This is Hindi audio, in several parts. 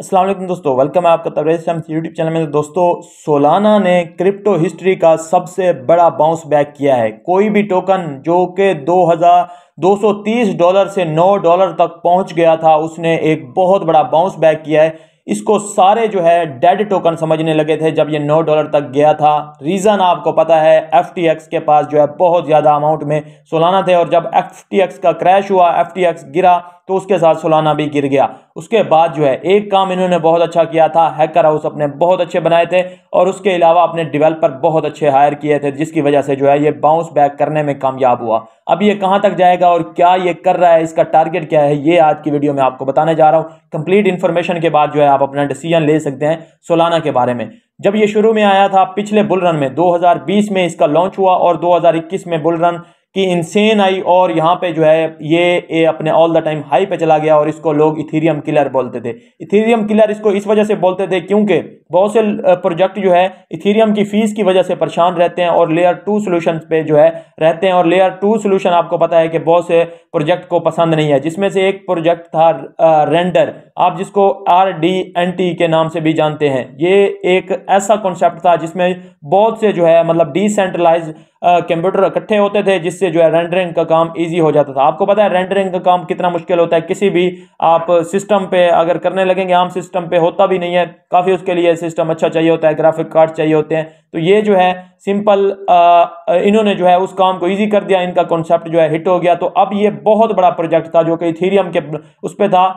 असलम दोस्तों वेलकम है आपका तबरेज यूट्यूब चैनल में तो दोस्तों सोलाना ने क्रिप्टो हिस्ट्री का सबसे बड़ा बाउंस बैक किया है कोई भी टोकन जो कि 2230 डॉलर से 9 डॉलर तक पहुंच गया था उसने एक बहुत बड़ा बाउंस बैक किया है इसको सारे जो है डेड टोकन समझने लगे थे जब ये नौ डॉलर तक गया था रीज़न आपको पता है एफ के पास जो है बहुत ज़्यादा अमाउंट में सोलाना थे और जब एफ का क्रैश हुआ एफ गिरा तो उसके साथ सोलाना भी गिर गया उसके बाद जो है एक काम इन्होंने बहुत अच्छा किया था हैकर हाउस अपने बहुत अच्छे बनाए थे और उसके अलावा अपने डिवेलपर बहुत अच्छे हायर किए थे जिसकी वजह से जो है ये बाउंस बैक करने में कामयाब हुआ अब ये कहाँ तक जाएगा और क्या ये कर रहा है इसका टारगेट क्या है ये आज की वीडियो में आपको बताने जा रहा हूं कंप्लीट इन्फॉर्मेशन के बाद जो है आप अपना डिसीजन ले सकते हैं सोलाना के बारे में जब ये शुरू में आया था पिछले बुल रन में 2020 में इसका लॉन्च हुआ और 2021 में बुल रन कि इंसेन आई और यहाँ पे जो है ये, ए अपने ऑल द टाइम हाई पे चला गया और इसको लोग इथेरियम किलर बोलते थे इथेरियम किलर इसको इस वजह से बोलते थे क्योंकि बहुत से प्रोजेक्ट जो है इथेरियम की फीस की वजह से परेशान रहते हैं और लेयर टू सोल्यूशन पे जो है रहते हैं और लेयर टू सोल्यूशन आपको पता है कि बहुत से प्रोजेक्ट को पसंद नहीं है जिसमें से एक प्रोजेक्ट था रेंडर आप जिसको आर डी एन टी के नाम से भी जानते हैं ये एक ऐसा कॉन्सेप्ट था जिसमें बहुत से जो है मतलब डिसेंट्रलाइज कंप्यूटर इकट्ठे होते थे जिससे जो है रेंडरिंग का काम ईजी हो जाता था आपको पता है रेंडरिंग का काम कितना मुश्किल होता है किसी भी आप सिस्टम पे अगर करने लगेंगे आम सिस्टम पे होता भी नहीं है काफ़ी उसके लिए सिस्टम अच्छा चाहिए होता है ग्राफिक कार्ड चाहिए होते हैं तो ये जो है सिंपल इन्होंने जो है उस काम को ईजी कर दिया इनका कॉन्सेप्ट जो है हिट हो गया तो अब ये बहुत बड़ा प्रोजेक्ट था जो कि थीरियम के उस पर था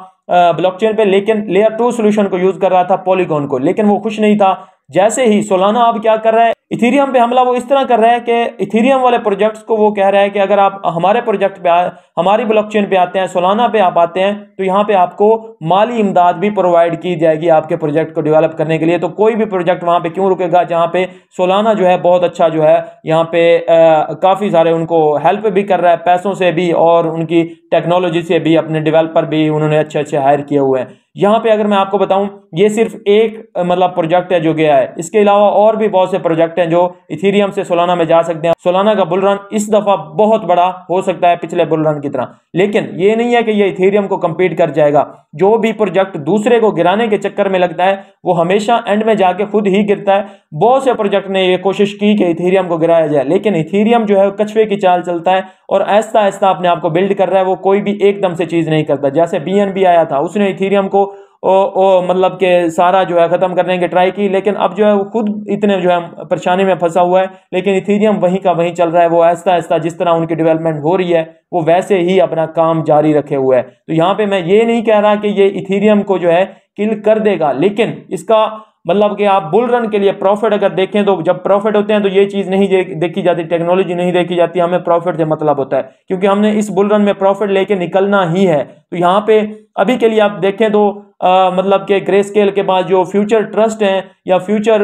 ब्लॉकचेन पे लेकिन लेयर टू सोल्यूशन को यूज़ कर रहा था पॉलीगॉन को लेकिन वो खुश नहीं था जैसे ही सोलाना अब क्या कर रहा है इथेरियम पे हमला वो इस तरह कर रहा है कि इथेरियम वाले प्रोजेक्ट्स को वो कह रहा है कि अगर आप हमारे प्रोजेक्ट पे आ, हमारी ब्लॉकचेन पे आते हैं सोलाना पे आप आते हैं तो यहाँ पे आपको माली इमदाद भी प्रोवाइड की जाएगी आपके प्रोजेक्ट को डेवलप करने के लिए तो कोई भी प्रोजेक्ट वहाँ पे क्यों रुकेगा जहाँ पे सोलाना जो है बहुत अच्छा जो है यहाँ पे काफ़ी सारे उनको हेल्प भी कर रहा है पैसों से भी और उनकी टेक्नोलॉजी से भी अपने डिवेलपर भी उन्होंने अच्छे अच्छे हायर किए हुए हैं यहां पे अगर मैं आपको बताऊं ये सिर्फ एक मतलब प्रोजेक्ट है जो गया है इसके अलावा और भी बहुत से प्रोजेक्ट हैं जो इथीरियम से सोलाना में जा सकते हैं सोलाना का बुलरन इस दफा बहुत बड़ा हो सकता है पिछले बुलरन की तरह लेकिन ये नहीं है कि ये इथीरियम को कम्पीट कर जाएगा जो भी प्रोजेक्ट दूसरे को गिराने के चक्कर में लगता है वो हमेशा एंड में जाके खुद ही गिरता है बहुत से प्रोजेक्ट ने ये कोशिश की कि इथीरियम को गिराया जाए लेकिन इथीरियम जो है कछुए की चाल चलता है और ऐसा ऐसा अपने आप को बिल्ड कर रहा है वो कोई भी एकदम से चीज़ नहीं करता जैसे बी आया था उसने इथीरियम को ओ, ओ मतलब के सारा जो है ख़त्म करने की ट्राई की लेकिन अब जो है वो खुद इतने जो है परेशानी में फंसा हुआ है लेकिन इथीरियम वहीं का वहीं चल रहा है वो ऐसा ऐसा जिस तरह उनकी डेवलपमेंट हो रही है वो वैसे ही अपना काम जारी रखे हुए है तो यहाँ पे मैं ये नहीं कह रहा कि ये इथीरियम को जो है किल कर देगा लेकिन इसका मतलब कि आप बुल रन के लिए प्रॉफिट अगर देखें तो जब प्रॉफिट होते हैं तो ये चीज़ नहीं देखी जाती टेक्नोलॉजी नहीं देखी जाती हमें प्रॉफिट से मतलब होता है क्योंकि हमने इस बुल रन में प्रॉफिट लेके निकलना ही है तो यहाँ पे अभी के लिए आप देखें तो आ, मतलब के ग्रे स्केल के पास जो फ्यूचर ट्रस्ट हैं या फ्यूचर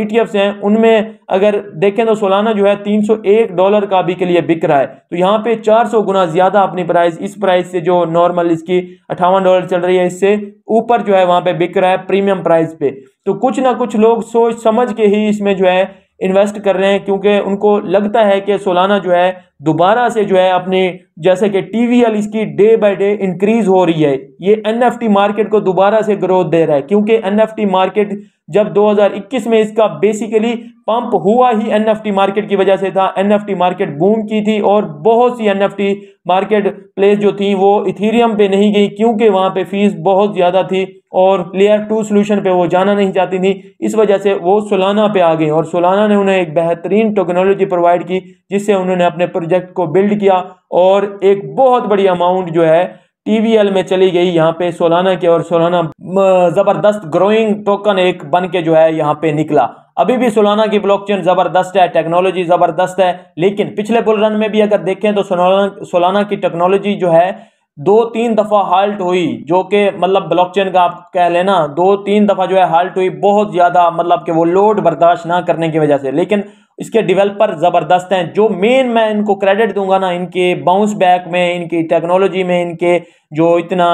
ई टी हैं उनमें अगर देखें तो सोलाना जो है 301 डॉलर का भी के लिए बिक रहा है तो यहाँ पे 400 गुना ज़्यादा अपनी प्राइस इस प्राइस से जो नॉर्मल इसकी अठावन डॉलर चल रही है इससे ऊपर जो है वहाँ पे बिक रहा है प्रीमियम प्राइस पे तो कुछ ना कुछ लोग सोच समझ के ही इसमें जो है इन्वेस्ट कर रहे हैं क्योंकि उनको लगता है कि सोलाना जो है दोबारा से जो है अपने जैसे कि टी वी एल इसकी डे बाय डे इंक्रीज हो रही है ये एनएफटी मार्केट को दोबारा से ग्रोथ दे रहा है क्योंकि एनएफटी मार्केट जब 2021 में इसका बेसिकली पंप हुआ ही एनएफटी मार्केट की वजह से था एनएफटी मार्केट बूम की थी और बहुत सी एनएफटी मार्केट प्लेस जो थी वो इथीरियम पे नहीं गई क्योंकि वहाँ पे फीस बहुत ज़्यादा थी और लेयर टू सोल्यूशन पे वो जाना नहीं चाहती थी इस वजह से वो सोलाना पे आ गई और सोलाना ने उन्हें एक बेहतरीन टेक्नोलॉजी प्रोवाइड की जिससे उन्होंने अपने प्रोजेक्ट को बिल्ड किया और एक बहुत बड़ी अमाउंट जो है टीवीएल में चली गई यहाँ पे सोलाना के और सोलाना ज़बरदस्त ग्रोइंग टोकन एक बन के जो है यहाँ पे निकला अभी भी सोलाना की ब्लॉकचेन ज़बरदस्त है टेक्नोलॉजी ज़बरदस्त है लेकिन पिछले बुल रन में भी अगर देखें तो सोलाना सोलाना की टेक्नोलॉजी जो है दो तीन दफ़ा हाल्ट हुई जो कि मतलब ब्लॉकचेन का आप कह लेना दो तीन दफ़ा जो है हाल्ट हुई बहुत ज़्यादा मतलब कि वो लोड बर्दाश्त ना करने की वजह से लेकिन इसके डेवलपर ज़बरदस्त हैं जो मेन मैं इनको क्रेडिट दूंगा ना इनके बाउंस बैक में इनकी टेक्नोलॉजी में इनके जो इतना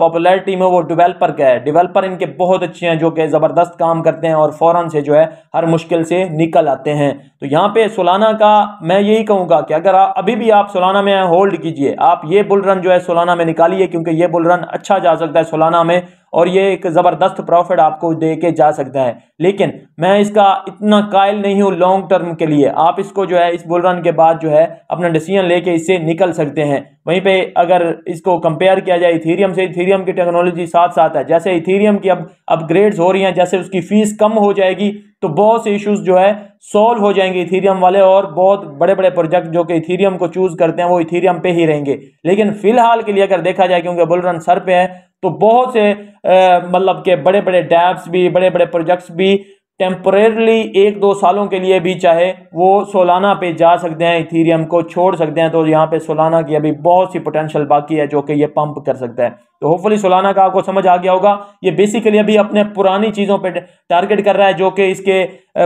पॉपुलैरिटी में वो डेवलपर का है डेवलपर इनके बहुत अच्छे हैं जो कि ज़बरदस्त काम करते हैं और फ़ौरन से जो है हर मुश्किल से निकल आते हैं तो यहाँ पे सोलाना का मैं यही कहूँगा कि अगर आ, अभी भी आप सोलाना में होल्ड कीजिए आप ये बुल रन जो है सोलाना में निकालिए क्योंकि ये बुल रन अच्छा जा सकता है सोलाना में और ये एक ज़बरदस्त प्रॉफिट आपको दे के जा सकता है लेकिन मैं इसका इतना कायल नहीं हूँ लॉन्ग टर्म के लिए आप इसको जो है इस बुल रन के बाद जो है अपना डिसीजन लेके इससे निकल सकते हैं वहीं पे अगर इसको कंपेयर किया जाए इथीरियम से इथेरियम की टेक्नोलॉजी साथ साथ है जैसे इथीरियम की अब अपग्रेड्स हो रही हैं जैसे उसकी फ़ीस कम हो जाएगी तो बहुत से इश्यूज जो है सॉल्व हो जाएंगे इथीरियम वाले और बहुत बड़े बड़े प्रोजेक्ट जो कि इथीरियम को चूज़ करते हैं वो इथीरियम पे ही रहेंगे लेकिन फिलहाल के लिए अगर देखा जाए क्योंकि बुलरन सर पे है तो बहुत से मतलब के बड़े बड़े डैम्स भी बड़े बड़े प्रोजेक्ट्स भी टेम्परेरली एक दो सालों के लिए भी चाहे वो सोलाना पे जा सकते हैं इथीरियम को छोड़ सकते हैं तो यहाँ पे सोलाना की अभी बहुत सी पोटेंशियल बाकी है जो कि ये पंप कर सकता है तो होपफुली सोलाना का आपको समझ आ गया होगा ये बेसिकली अभी अपने पुरानी चीज़ों पे टारगेट कर रहा है जो कि इसके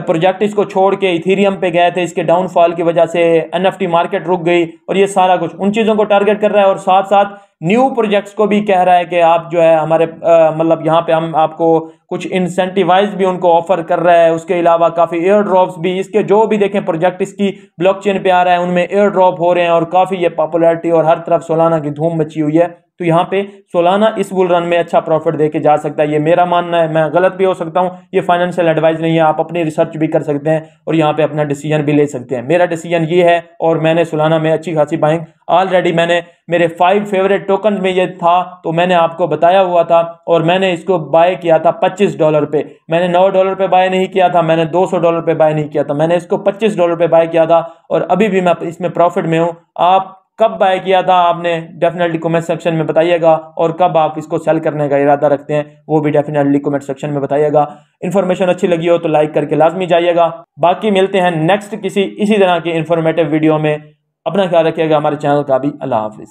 प्रोजेक्ट इसको छोड़ के इथीरियम पे गए थे इसके डाउनफॉल की वजह से एन मार्केट रुक गई और ये सारा कुछ उन चीज़ों को टारगेट कर रहा है और साथ साथ न्यू प्रोजेक्ट्स को भी कह रहा है कि आप जो है हमारे मतलब यहाँ पे हम आपको कुछ इंसेंटिवाइज भी उनको ऑफर कर रहा है उसके अलावा काफ़ी एयर ड्रॉप भी इसके जो भी देखें प्रोजेक्ट इसकी ब्लॉकचेन पे आ रहा है उनमें एयर ड्रॉप हो रहे हैं और काफ़ी ये पॉपुलरिटी और हर तरफ सोलाना की धूम मची हुई है तो यहाँ पे सोलाना इस बुल रन में अच्छा प्रॉफिट दे के जा सकता है ये मेरा मानना है मैं गलत भी हो सकता हूँ ये फाइनेंशियल एडवाइस नहीं है आप अपनी रिसर्च भी कर सकते हैं और यहाँ पे अपना डिसीजन भी ले सकते हैं मेरा डिसीजन ये है और मैंने सोलाना में अच्छी खासी बाइंग ऑलरेडी मैंने मेरे फाइव फेवरेट टोकन में ये था तो मैंने आपको बताया हुआ था और मैंने इसको बाय किया था पच्चीस डॉलर पे मैंने नौ डॉलर पे बाय नहीं किया था मैंने दो सौ डॉलर पे बाय नहीं किया था मैंने इसको पच्चीस डॉलर पे बाय किया था और अभी भी मैं इसमें प्रॉफिट में हूँ आप कब बाय किया था आपने डेफिनेटली कमेंट सेक्शन में बताइएगा और कब आप इसको सेल करने का इरादा रखते हैं वो भी डेफिनेटली कमेंट सेक्शन में बताइएगा इन्फॉर्मेशन अच्छी लगी हो तो लाइक करके लाजमी जाइएगा बाकी मिलते हैं नेक्स्ट किसी इसी तरह के इन्फॉर्मेटिव वीडियो में अपना ख्याल रखिएगा हमारे चैनल का भी अल्लाह हाफिज़